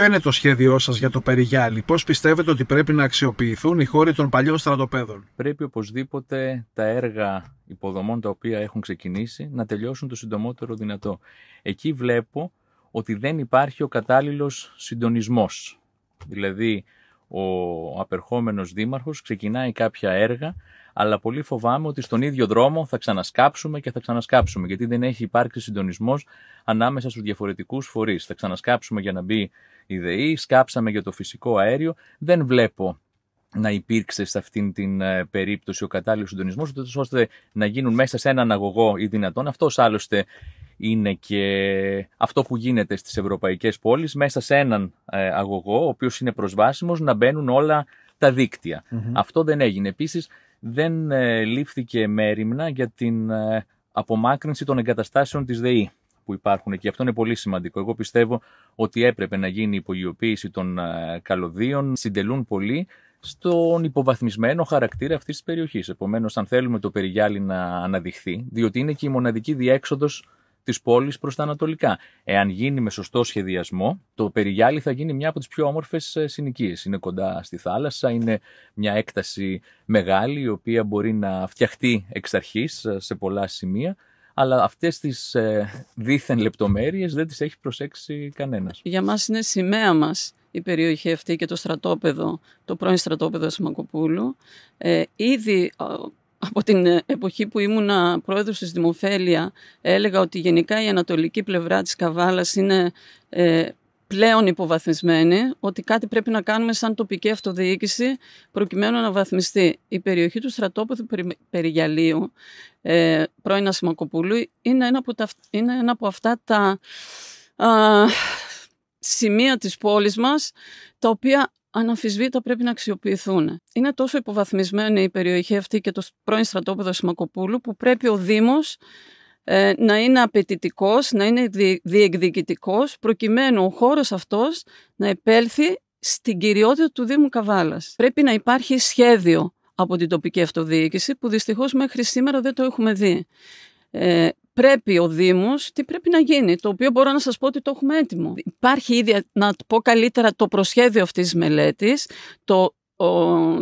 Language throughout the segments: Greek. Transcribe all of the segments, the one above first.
Ποιο είναι το σχέδιό σας για το περιγιάλι, πώς πιστεύετε ότι πρέπει να αξιοποιηθούν οι χώροι των παλιών στρατοπέδων. Πρέπει οπωσδήποτε τα έργα υποδομών τα οποία έχουν ξεκινήσει να τελειώσουν το συντομότερο δυνατό. Εκεί βλέπω ότι δεν υπάρχει ο κατάλληλος συντονισμός. Δηλαδή, ο απερχόμενος δήμαρχος ξεκινάει κάποια έργα, αλλά πολύ φοβάμαι ότι στον ίδιο δρόμο θα ξανασκάψουμε και θα ξανασκάψουμε, γιατί δεν έχει υπάρξει συντονισμός ανάμεσα στους διαφορετικούς φορείς. Θα ξανασκάψουμε για να μπει η ΔΕΗ, σκάψαμε για το φυσικό αέριο, δεν βλέπω να υπήρξε σε αυτήν την ε, περίπτωση ο κατάλληλος συντονισμός, ώστε να γίνουν μέσα σε έναν αγωγό ή δυνατόν. Αυτός άλλωστε είναι και αυτό που γίνεται στις ευρωπαϊκές πόλεις μέσα σε έναν ε, αγωγό, ο οποίος είναι προσβάσιμος, να μπαίνουν όλα τα δίκτυα. Mm-hmm. Αυτό δεν έγινε. Επίσης, δεν ε, λήφθηκε μέρημνα για την ε, απομάκρυνση των εγκαταστάσεων της ΔΕΗ που υπάρχουν και αυτό είναι πολύ σημαντικό. Εγώ πιστεύω ότι έπρεπε να γίνει η υπογειοποίηση των καλωδίων, συντελούν πολύ στον υποβαθμισμένο χαρακτήρα αυτής της περιοχής. Επομένως, αν θέλουμε το περιγιάλι να αναδειχθεί, διότι είναι και η μοναδική διέξοδος της πόλης προς τα ανατολικά. Εάν γίνει με σωστό σχεδιασμό, το Περιγιάλι θα γίνει μια από τις πιο όμορφες συνοικίες. Είναι κοντά στη θάλασσα, είναι μια έκταση μεγάλη, η οποία μπορεί να φτιαχτεί εξ αρχής ε, σε πολλά σημεία. Αλλά αυτές τις ε, δίθεν λεπτομέρειες δεν τις έχει προσέξει κανένας. Για μας είναι σημαία μας η περιοχή αυτή και το στρατόπεδο, το πρώην στρατόπεδο Σμακοπούλου. Ε, ήδη από την ε, εποχή που ήμουνα πρόεδρος της Δημοφέλεια έλεγα ότι γενικά η ανατολική πλευρά της Καβάλας είναι ε, πλέον υποβαθμισμένη, ότι κάτι πρέπει να κάνουμε σαν τοπική αυτοδιοίκηση προκειμένου να βαθμιστεί. Η περιοχή του στρατόπεδου Περιγιαλίου, ε, πρώην Ασημακοπούλου, είναι ένα από, από αυτά τα σημεία της πόλης μας, τα οποία αναμφισβήτητα πρέπει να αξιοποιηθούν. Είναι τόσο υποβαθμισμένη η περιοχή αυτή και το πρώην στρατόπεδο Σιμακοπούλου που πρέπει ο Δήμος ε, να είναι απαιτητικός, να είναι διεκδικητικός προκειμένου ο χώρος αυτός να επέλθει στην κυριότητα του Δήμου Καβάλας. Πρέπει να υπάρχει σχέδιο από την τοπική αυτοδιοίκηση που δυστυχώς μέχρι σήμερα δεν το έχουμε δει. Ε, πρέπει ο Δήμος, τι πρέπει να γίνει. Το οποίο μπορώ να σας πω ότι το έχουμε έτοιμο. Υπάρχει ήδη, να το πω καλύτερα, το προσχέδιο αυτής της μελέτης. Το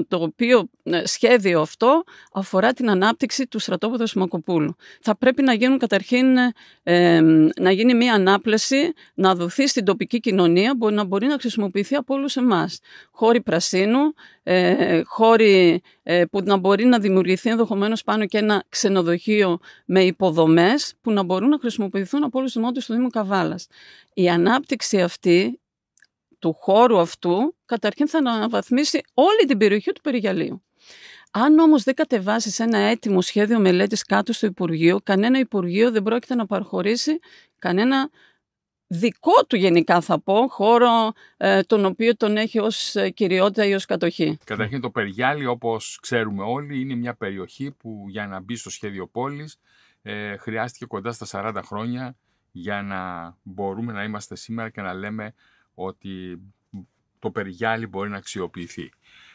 το οποίο ε, σχέδιο αυτό αφορά την ανάπτυξη του στρατόπεδου Μακοπούλου. Θα πρέπει να γίνουν καταρχήν ε, να γίνει μια ανάπλαση, να δοθεί στην τοπική κοινωνία, που να μπορεί να χρησιμοποιηθεί από όλους εμάς. Χώροι πρασίνου, ε, χώροι ε, που να μπορεί να δημιουργηθεί ενδεχομένως πάνω και ένα ξενοδοχείο με υποδομές που να μπορούν να χρησιμοποιηθούν από όλους τους δημότες του Δήμου Καβάλας. Η ανάπτυξη αυτή του χώρου αυτού, καταρχήν θα αναβαθμίσει όλη την περιοχή του Περιγιαλίου. Αν όμως δεν κατεβάσεις ένα έτοιμο σχέδιο μελέτης κάτω στο Υπουργείο, κανένα Υπουργείο δεν πρόκειται να παραχωρήσει κανένα δικό του γενικά θα πω χώρο ε, τον οποίο τον έχει ως ε, κυριότητα ή ως κατοχή. Καταρχήν το Περιγιάλι όπως ξέρουμε όλοι είναι μια περιοχή που για να μπει στο σχέδιο πόλης ε, χρειάστηκε κοντά στα 40 χρόνια για να μπορούμε να είμαστε σήμερα και να λέμε ότι το περιγιάλι μπορεί να αξιοποιηθεί.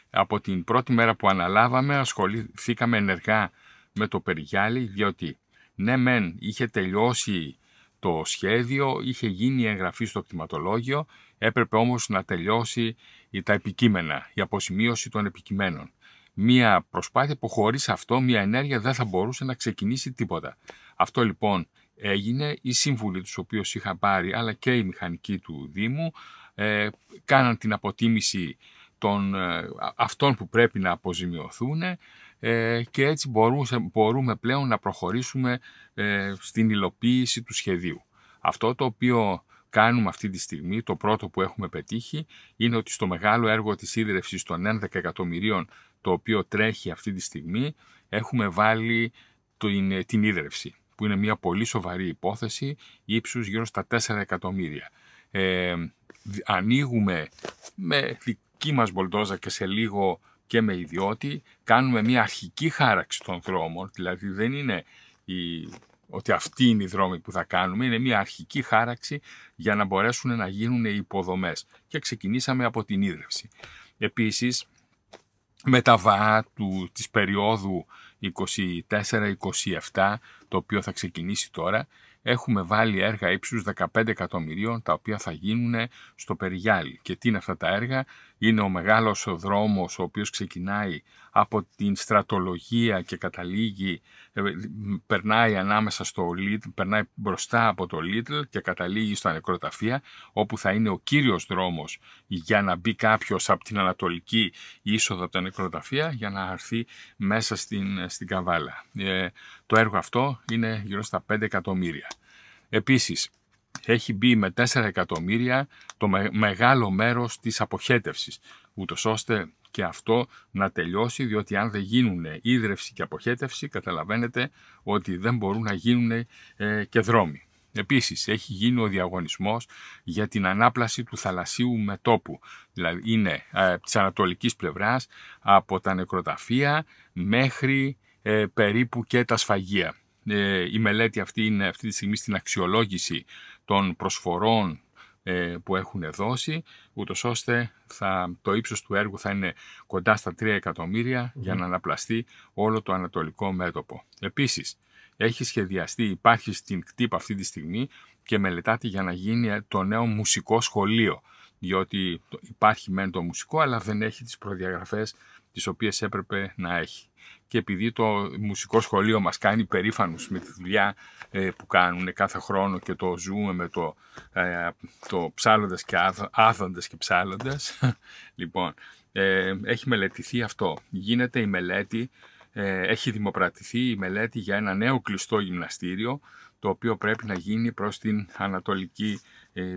Από την πρώτη μέρα που αναλάβαμε ασχοληθήκαμε ενεργά με το περιγιάλι διότι ναι μεν είχε τελειώσει το σχέδιο, είχε γίνει η εγγραφή στο κτηματολόγιο, έπρεπε όμως να τελειώσει τα επικείμενα, η αποσημείωση των επικειμένων. Μία προσπάθεια που χωρίς αυτό, μία ενέργεια δεν θα μπορούσε να ξεκινήσει τίποτα. Αυτό λοιπόν έγινε, οι σύμβουλοι τους οποίους είχα πάρει, αλλά και η μηχανική του Δήμου, ε, κάναν την αποτίμηση των, ε, αυτών που πρέπει να αποζημιωθούν ε, και έτσι μπορούμε πλέον να προχωρήσουμε ε, στην υλοποίηση του σχεδίου. Αυτό το οποίο κάνουμε αυτή τη στιγμή, το πρώτο που έχουμε πετύχει, είναι ότι στο μεγάλο έργο της ίδρευσης των 11 εκατομμυρίων, το οποίο τρέχει αυτή τη στιγμή, έχουμε βάλει την, την που είναι μια πολύ σοβαρή υπόθεση ύψους γύρω στα 4 εκατομμύρια. Ε, ανοίγουμε με δική μας μπολτόζα και σε λίγο και με ιδιώτη, κάνουμε μια αρχική χάραξη των δρόμων, δηλαδή δεν είναι η, ότι αυτή είναι η δρόμοι που θα κάνουμε, είναι μια αρχική χάραξη για να μπορέσουν να γίνουν οι υποδομές. Και ξεκινήσαμε από την ίδρυυση. Επίσης, με τα βάα της περίοδου 24-27 το οποίο θα ξεκινήσει τώρα, έχουμε βάλει έργα ύψους 15 εκατομμυρίων, τα οποία θα γίνουν στο Περιγιάλι. Και τι είναι αυτά τα έργα? Είναι ο μεγάλος δρόμος, ο οποίος ξεκινάει από την στρατολογία και καταλήγει, ε, περνάει ανάμεσα στο Λίτλ, περνάει μπροστά από το Λίτλ και καταλήγει στα νεκροταφεία, όπου θα είναι ο κύριος δρόμος για να μπει κάποιος από την ανατολική είσοδο από τα νεκροταφεία για να έρθει μέσα στην, στην Καβάλα. Ε, το έργο αυτό είναι γύρω στα 5 εκατομμύρια. Επίσης, έχει μπει με 4 εκατομμύρια το μεγάλο μέρος της αποχέτευσης, ούτως ώστε και αυτό να τελειώσει, διότι αν δεν γίνουν ίδρυυση και αποχέτευση, καταλαβαίνετε ότι δεν μπορούν να γίνουν ε, και δρόμοι. Επίσης, έχει γίνει ο διαγωνισμός για την ανάπλαση του θαλασσίου μετόπου. Δηλαδή, είναι ε, της ανατολικής από τα νεκροταφεία μέχρι ε, περίπου και τα σφαγεία. Ε, η μελέτη αυτή είναι αυτή τη στιγμή στην αξιολόγηση των προσφορών ε, που έχουν δώσει, ούτως ώστε θα, το ύψος του έργου θα είναι κοντά στα 3 εκατομμύρια για να αναπλαστεί όλο το ανατολικό μέτωπο. Επίσης, έχει σχεδιαστεί, υπάρχει στην κτύπ αυτή τη στιγμή και μελετάται για να γίνει το νέο μουσικό σχολείο, διότι υπάρχει μεν το μουσικό, αλλά δεν έχει τις προδιαγραφές τις οποίες έπρεπε να έχει. Και επειδή το μουσικό σχολείο μας κάνει περήφανους με τη δουλειά ε, που κάνουν κάθε χρόνο και το ζούμε με το, ε, το ψάλλοντας και άθοντας και ψάλλοντας, λοιπόν, ε, έχει μελετηθεί αυτό. Γίνεται η μελέτη, έχει δημοπρατηθεί η μελέτη για ένα νέο κλειστό γυμναστήριο, το οποίο πρέπει να γίνει προς την ανατολική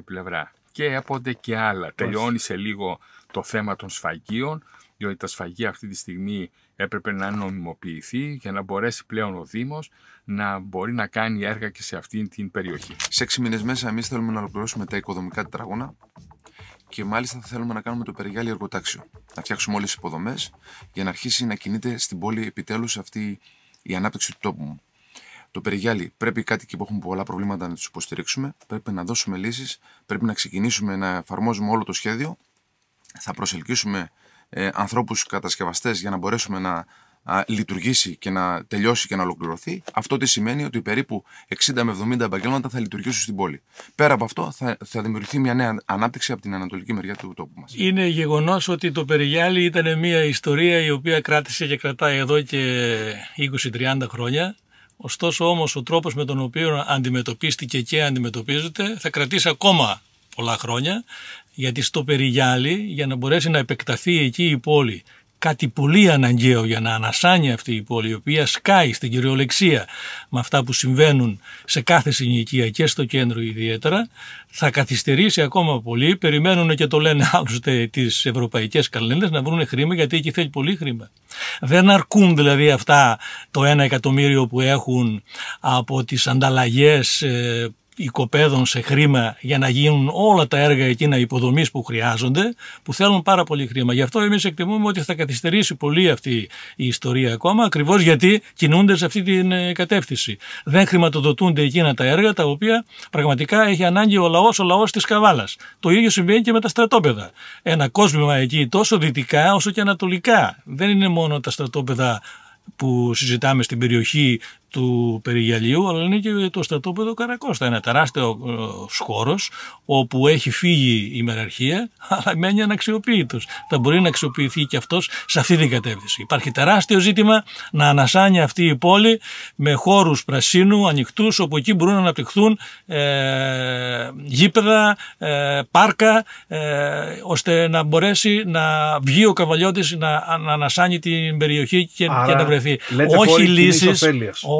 πλευρά. Και έπονται και άλλα. Τελειώνει σε λίγο το θέμα των σφαγείων, διότι τα σφαγεία αυτή τη στιγμή έπρεπε να νομιμοποιηθεί για να μπορέσει πλέον ο Δήμος να μπορεί να κάνει έργα και σε αυτή την περιοχή. Σε έξι μήνες μέσα εμείς θέλουμε να ολοκληρώσουμε τα οικοδομικά τετραγώνα και μάλιστα θα θέλουμε να κάνουμε το περιγάλι εργοτάξιο. Να φτιάξουμε όλες τις υποδομές για να αρχίσει να κινείται στην πόλη επιτέλους αυτή η ανάπτυξη του τόπου μου. Το περιγάλι πρέπει κάτι εκεί που έχουμε πολλά προβλήματα να τους υποστηρίξουμε. Πρέπει να δώσουμε λύσεις. Πρέπει να ξεκινήσουμε να εφαρμόζουμε όλο το σχέδιο. Θα προσελκύσουμε ε, ανθρώπους κατασκευαστές για να μπορέσουμε να λειτουργήσει και να τελειώσει και να ολοκληρωθεί, αυτό τι σημαίνει ότι περίπου 60 με 70 επαγγέλματα θα λειτουργήσουν στην πόλη. Πέρα από αυτό, θα, θα δημιουργηθεί μια νέα ανάπτυξη από την ανατολική μεριά του τόπου μας. Είναι γεγονός ότι το Περιγιάλι ήταν μια ιστορία η οποία κράτησε και κρατάει εδώ και 20-30 χρόνια. Ωστόσο όμως ο τρόπος με τον οποίο αντιμετωπίστηκε και αντιμετωπίζεται θα κρατήσει ακόμα πολλά χρόνια, γιατί στο Περιγιάλι για να μπορέσει να επεκταθεί εκεί η πόλη κάτι πολύ αναγκαίο για να ανασάνει αυτή η πόλη η οποία σκάει στην κυριολεξία με αυτά που συμβαίνουν σε κάθε συνοικία και στο κέντρο ιδιαίτερα θα καθυστερήσει ακόμα πολύ περιμένουν και το λένε άλλωστε τις ευρωπαϊκές καλένδες να βρουν χρήμα γιατί εκεί θέλει πολύ χρήμα δεν αρκούν δηλαδή αυτά το ένα εκατομμύριο που έχουν από τις ανταλλαγές ε, οικοπαίδων σε χρήμα για να γίνουν όλα τα έργα εκείνα υποδομής που χρειάζονται, που θέλουν πάρα πολύ χρήμα. Γι' αυτό εμείς εκτιμούμε ότι θα καθυστερήσει πολύ αυτή η ιστορία ακόμα, ακριβώς γιατί κινούνται σε αυτή την ε, κατεύθυνση. Δεν χρηματοδοτούνται εκείνα τα έργα τα οποία πραγματικά έχει ανάγκη ο λαός, ο λαός της Καβάλας. Το ίδιο συμβαίνει και με τα στρατόπεδα. Ένα κόσμημα εκεί τόσο δυτικά όσο και ανατολικά. Δεν είναι μόνο τα στρατόπεδα που συζητάμε στην περιοχή του Περιγιαλιού, αλλά είναι και το στρατόπεδο Καρακώστα. Ένα τεράστιο ε, χώρο όπου έχει φύγει η μεραρχία, αλλά μένει αναξιοποιητό. Θα μπορεί να αξιοποιηθεί και αυτός σε αυτή την κατεύθυνση. Υπάρχει τεράστιο ζήτημα να ανασάνει αυτή η πόλη με χώρους πρασίνου, ανοιχτούς, όπου εκεί μπορούν να αναπτυχθούν ε, γήπεδα, ε, πάρκα, ε, ώστε να μπορέσει να βγει ο καβαλιώτης να, να ανασάνει την περιοχή και, Άρα, και να βρεθεί. όχι λύσει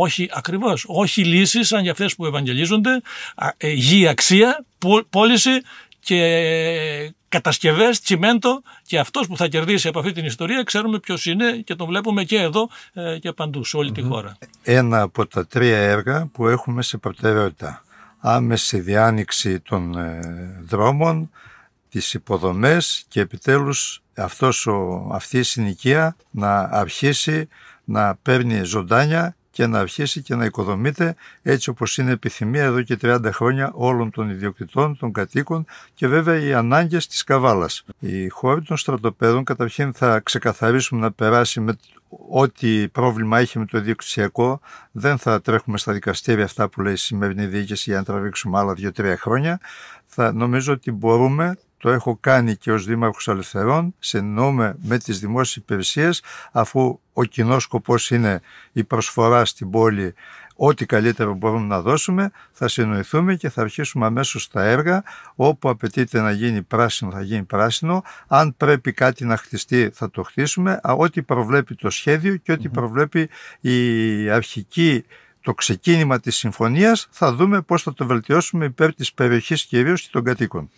όχι ακριβώς, όχι λύσεις σαν για αυτές που ευαγγελίζονται, ε, γη αξία, πώληση και κατασκευές, τσιμέντο και αυτός που θα κερδίσει από αυτή την ιστορία ξέρουμε ποιος είναι και τον βλέπουμε και εδώ ε, και παντού, σε όλη τη χώρα. Ένα από τα τρία έργα που έχουμε σε προτεραιότητα. Άμεση διάνοιξη των ε, δρόμων, τις υποδομές και επιτέλους αυτή η συνοικία να αρχίσει να παίρνει ζωντάνια και να αρχίσει και να οικοδομείται έτσι όπως είναι επιθυμία εδώ και 30 χρόνια όλων των ιδιοκτητών, των κατοίκων και βέβαια οι ανάγκες της καβάλας. Η χώρα των στρατοπέδων καταρχήν θα ξεκαθαρίσουμε να περάσει με ό,τι πρόβλημα έχει με το ιδιοκτησιακό. Δεν θα τρέχουμε στα δικαστήρια αυτά που λέει η σημερινή διοίκηση για να τραβήξουμε άλλα 2-3 χρόνια. Θα, νομίζω ότι μπορούμε το έχω κάνει και ως Δήμαρχος Αλευθερών, συνεννοούμε με τις δημόσιες υπηρεσίες, αφού ο κοινός σκοπός είναι η προσφορά στην πόλη ό,τι καλύτερο μπορούμε να δώσουμε, θα συνοηθούμε και θα αρχίσουμε αμέσως τα έργα. Όπου απαιτείται να γίνει πράσινο, θα γίνει πράσινο. Αν πρέπει κάτι να χτιστεί, θα το χτίσουμε. Ό,τι προβλέπει το σχέδιο και ό,τι προβλέπει η αρχική το ξεκίνημα της συμφωνίας θα δούμε πώς θα το βελτιώσουμε υπέρ της περιοχής κυρίως και των κατοίκων.